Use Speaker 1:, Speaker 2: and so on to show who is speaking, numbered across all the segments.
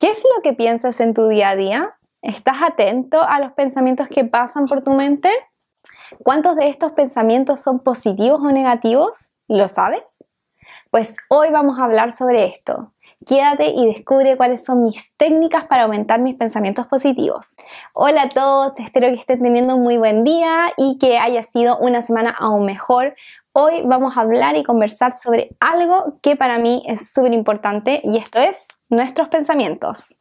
Speaker 1: ¿Qué es lo que piensas en tu día a día? ¿Estás atento a los pensamientos que pasan por tu mente? ¿Cuántos de estos pensamientos son positivos o negativos? ¿Lo sabes? Pues hoy vamos a hablar sobre esto. Quédate y descubre cuáles son mis técnicas para aumentar mis pensamientos positivos. Hola a todos, espero que estén teniendo un muy buen día y que haya sido una semana aún mejor Hoy vamos a hablar y conversar sobre algo que para mí es súper importante y esto es nuestros pensamientos.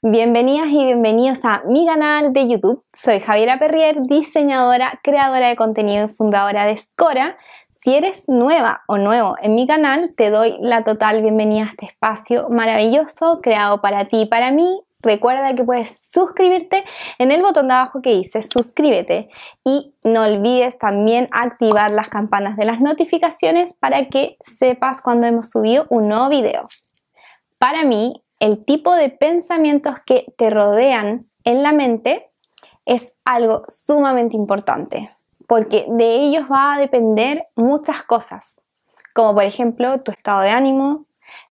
Speaker 1: Bienvenidas y bienvenidos a mi canal de YouTube. Soy Javiera Perrier, diseñadora, creadora de contenido y fundadora de Scora. Si eres nueva o nuevo en mi canal, te doy la total bienvenida a este espacio maravilloso creado para ti y para mí, Recuerda que puedes suscribirte en el botón de abajo que dice suscríbete y no olvides también activar las campanas de las notificaciones para que sepas cuando hemos subido un nuevo video. Para mí, el tipo de pensamientos que te rodean en la mente es algo sumamente importante porque de ellos va a depender muchas cosas, como por ejemplo tu estado de ánimo,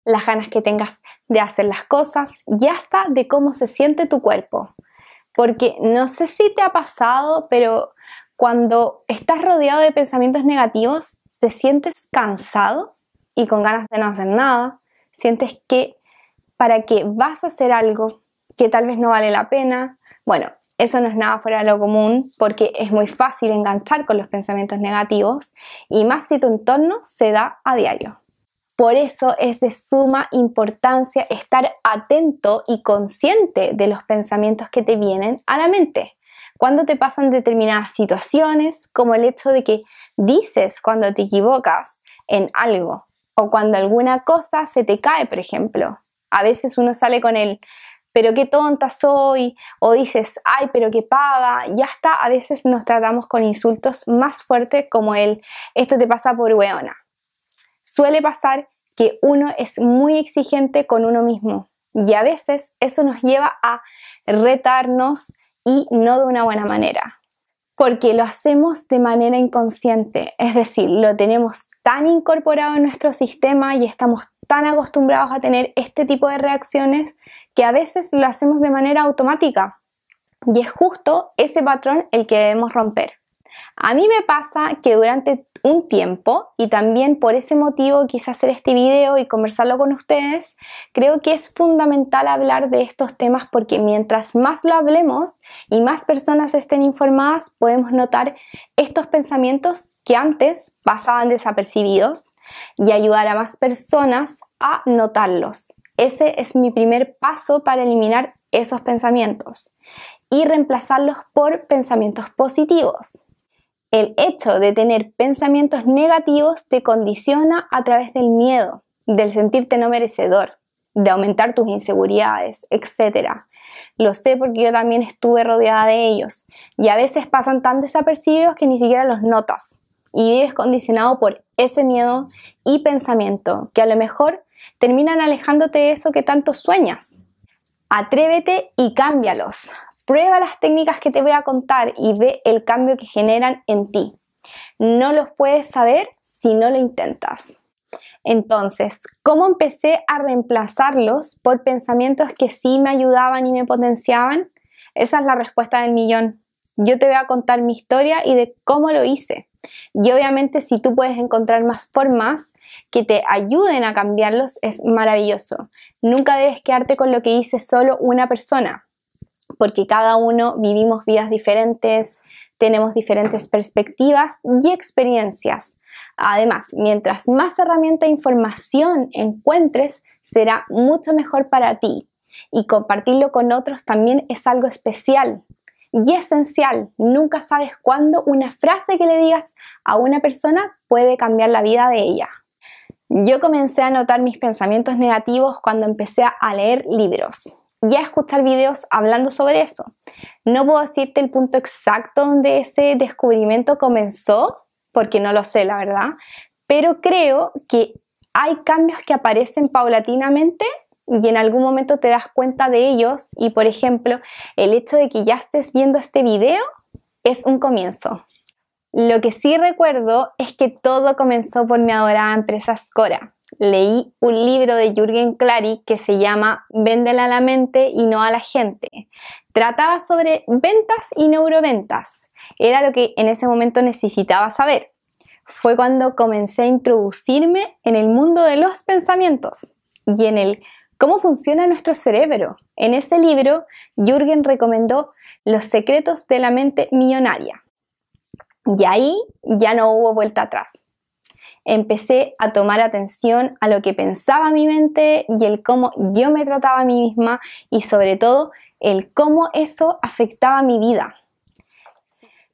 Speaker 1: las ganas que tengas de hacer las cosas y hasta de cómo se siente tu cuerpo. Porque no sé si te ha pasado, pero cuando estás rodeado de pensamientos negativos, te sientes cansado y con ganas de no hacer nada. Sientes que para qué vas a hacer algo que tal vez no vale la pena. Bueno, eso no es nada fuera de lo común porque es muy fácil enganchar con los pensamientos negativos y más si tu entorno se da a diario. Por eso es de suma importancia estar atento y consciente de los pensamientos que te vienen a la mente. Cuando te pasan determinadas situaciones, como el hecho de que dices cuando te equivocas en algo o cuando alguna cosa se te cae, por ejemplo. A veces uno sale con el pero qué tonta soy, o dices, ay, pero qué pava, ya está, a veces nos tratamos con insultos más fuertes como el, esto te pasa por weona, Suele pasar que uno es muy exigente con uno mismo y a veces eso nos lleva a retarnos y no de una buena manera, porque lo hacemos de manera inconsciente, es decir, lo tenemos tan incorporado en nuestro sistema y estamos tan acostumbrados a tener este tipo de reacciones que a veces lo hacemos de manera automática. Y es justo ese patrón el que debemos romper. A mí me pasa que durante un tiempo, y también por ese motivo quise hacer este video y conversarlo con ustedes, creo que es fundamental hablar de estos temas porque mientras más lo hablemos y más personas estén informadas, podemos notar estos pensamientos que antes pasaban desapercibidos y ayudar a más personas a notarlos. Ese es mi primer paso para eliminar esos pensamientos y reemplazarlos por pensamientos positivos. El hecho de tener pensamientos negativos te condiciona a través del miedo, del sentirte no merecedor, de aumentar tus inseguridades, etc. Lo sé porque yo también estuve rodeada de ellos y a veces pasan tan desapercibidos que ni siquiera los notas y vives condicionado por ese miedo y pensamiento que a lo mejor terminan alejándote de eso que tanto sueñas. Atrévete y cámbialos. Prueba las técnicas que te voy a contar y ve el cambio que generan en ti. No los puedes saber si no lo intentas. Entonces, ¿cómo empecé a reemplazarlos por pensamientos que sí me ayudaban y me potenciaban? Esa es la respuesta del millón. Yo te voy a contar mi historia y de cómo lo hice. Y obviamente si tú puedes encontrar más formas que te ayuden a cambiarlos es maravilloso. Nunca debes quedarte con lo que hice solo una persona porque cada uno vivimos vidas diferentes, tenemos diferentes perspectivas y experiencias. Además, mientras más herramienta e información encuentres, será mucho mejor para ti. Y compartirlo con otros también es algo especial y esencial. Nunca sabes cuándo una frase que le digas a una persona puede cambiar la vida de ella. Yo comencé a notar mis pensamientos negativos cuando empecé a leer libros ya escuchar videos hablando sobre eso. No puedo decirte el punto exacto donde ese descubrimiento comenzó, porque no lo sé, la verdad, pero creo que hay cambios que aparecen paulatinamente y en algún momento te das cuenta de ellos y, por ejemplo, el hecho de que ya estés viendo este video es un comienzo. Lo que sí recuerdo es que todo comenzó por mi adorada empresa Scora leí un libro de Jürgen Clary que se llama Véndela a la mente y no a la gente. Trataba sobre ventas y neuroventas. Era lo que en ese momento necesitaba saber. Fue cuando comencé a introducirme en el mundo de los pensamientos y en el cómo funciona nuestro cerebro. En ese libro, Jürgen recomendó Los secretos de la mente millonaria. Y ahí ya no hubo vuelta atrás empecé a tomar atención a lo que pensaba mi mente y el cómo yo me trataba a mí misma y sobre todo el cómo eso afectaba mi vida.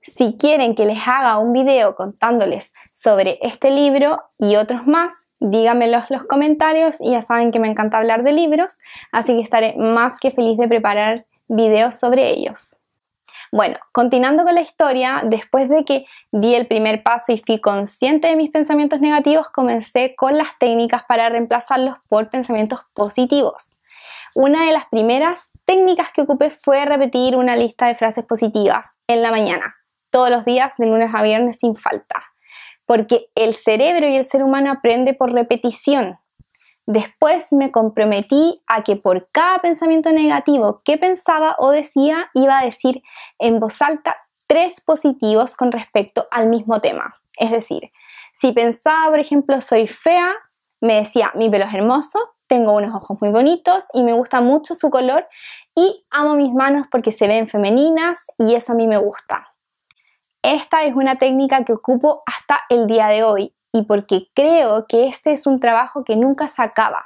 Speaker 1: Si quieren que les haga un video contándoles sobre este libro y otros más, díganmelo en los comentarios y ya saben que me encanta hablar de libros, así que estaré más que feliz de preparar videos sobre ellos. Bueno, continuando con la historia, después de que di el primer paso y fui consciente de mis pensamientos negativos, comencé con las técnicas para reemplazarlos por pensamientos positivos. Una de las primeras técnicas que ocupé fue repetir una lista de frases positivas en la mañana, todos los días, de lunes a viernes sin falta, porque el cerebro y el ser humano aprende por repetición, Después me comprometí a que por cada pensamiento negativo que pensaba o decía, iba a decir en voz alta tres positivos con respecto al mismo tema. Es decir, si pensaba, por ejemplo, soy fea, me decía, mi pelo es hermoso, tengo unos ojos muy bonitos y me gusta mucho su color y amo mis manos porque se ven femeninas y eso a mí me gusta. Esta es una técnica que ocupo hasta el día de hoy y porque creo que este es un trabajo que nunca se acaba.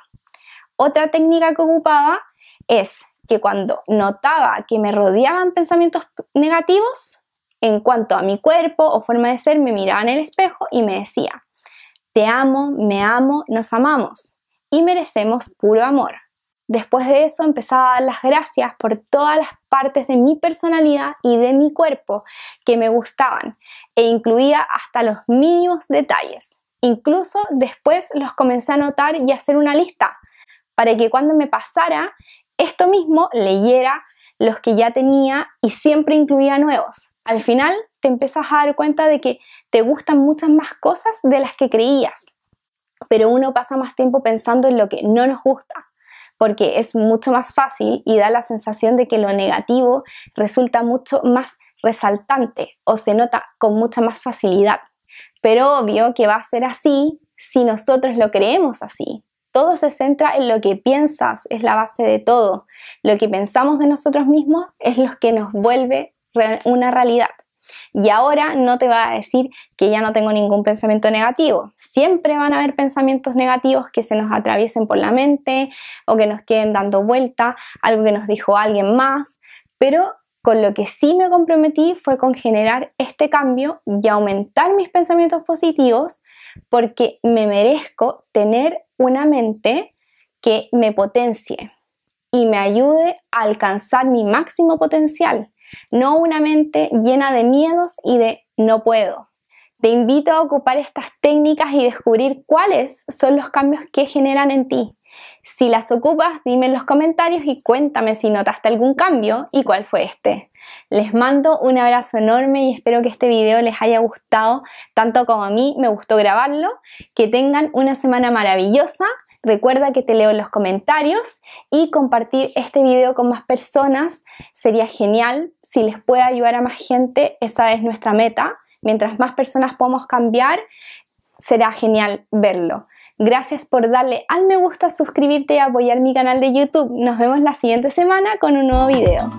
Speaker 1: Otra técnica que ocupaba es que cuando notaba que me rodeaban pensamientos negativos en cuanto a mi cuerpo o forma de ser, me miraba en el espejo y me decía, te amo, me amo, nos amamos y merecemos puro amor. Después de eso empezaba a dar las gracias por todas las partes de mi personalidad y de mi cuerpo que me gustaban e incluía hasta los mínimos detalles. Incluso después los comencé a anotar y hacer una lista para que cuando me pasara esto mismo leyera los que ya tenía y siempre incluía nuevos. Al final te empiezas a dar cuenta de que te gustan muchas más cosas de las que creías, pero uno pasa más tiempo pensando en lo que no nos gusta porque es mucho más fácil y da la sensación de que lo negativo resulta mucho más resaltante o se nota con mucha más facilidad. Pero obvio que va a ser así si nosotros lo creemos así. Todo se centra en lo que piensas, es la base de todo. Lo que pensamos de nosotros mismos es lo que nos vuelve una realidad. Y ahora no te va a decir que ya no tengo ningún pensamiento negativo. Siempre van a haber pensamientos negativos que se nos atraviesen por la mente o que nos queden dando vuelta, algo que nos dijo alguien más, pero con lo que sí me comprometí fue con generar este cambio y aumentar mis pensamientos positivos porque me merezco tener una mente que me potencie y me ayude a alcanzar mi máximo potencial no una mente llena de miedos y de no puedo. Te invito a ocupar estas técnicas y descubrir cuáles son los cambios que generan en ti. Si las ocupas, dime en los comentarios y cuéntame si notaste algún cambio y cuál fue este. Les mando un abrazo enorme y espero que este video les haya gustado tanto como a mí me gustó grabarlo. Que tengan una semana maravillosa Recuerda que te leo en los comentarios y compartir este video con más personas sería genial. Si les puede ayudar a más gente, esa es nuestra meta. Mientras más personas podamos cambiar, será genial verlo. Gracias por darle al me gusta, suscribirte y apoyar mi canal de YouTube. Nos vemos la siguiente semana con un nuevo video.